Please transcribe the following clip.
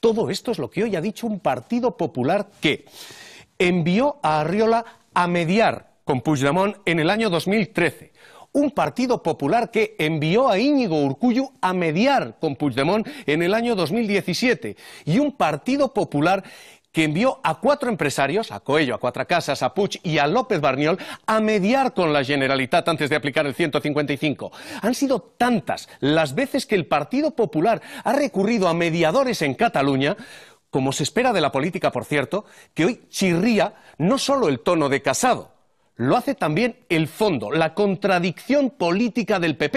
Todo esto es lo que hoy ha dicho un Partido Popular que envió a Arriola a mediar con Puigdemont en el año 2013 un Partido Popular que envió a Íñigo Urcullu a mediar con Puigdemont en el año 2017 y un Partido Popular que envió a cuatro empresarios, a Coello, a Cuatro Casas, a Puig y a López Barniol, a mediar con la Generalitat antes de aplicar el 155. Han sido tantas las veces que el Partido Popular ha recurrido a mediadores en Cataluña como se espera de la política, por cierto, que hoy chirría no solo el tono de Casado, lo hace también el fondo, la contradicción política del PP.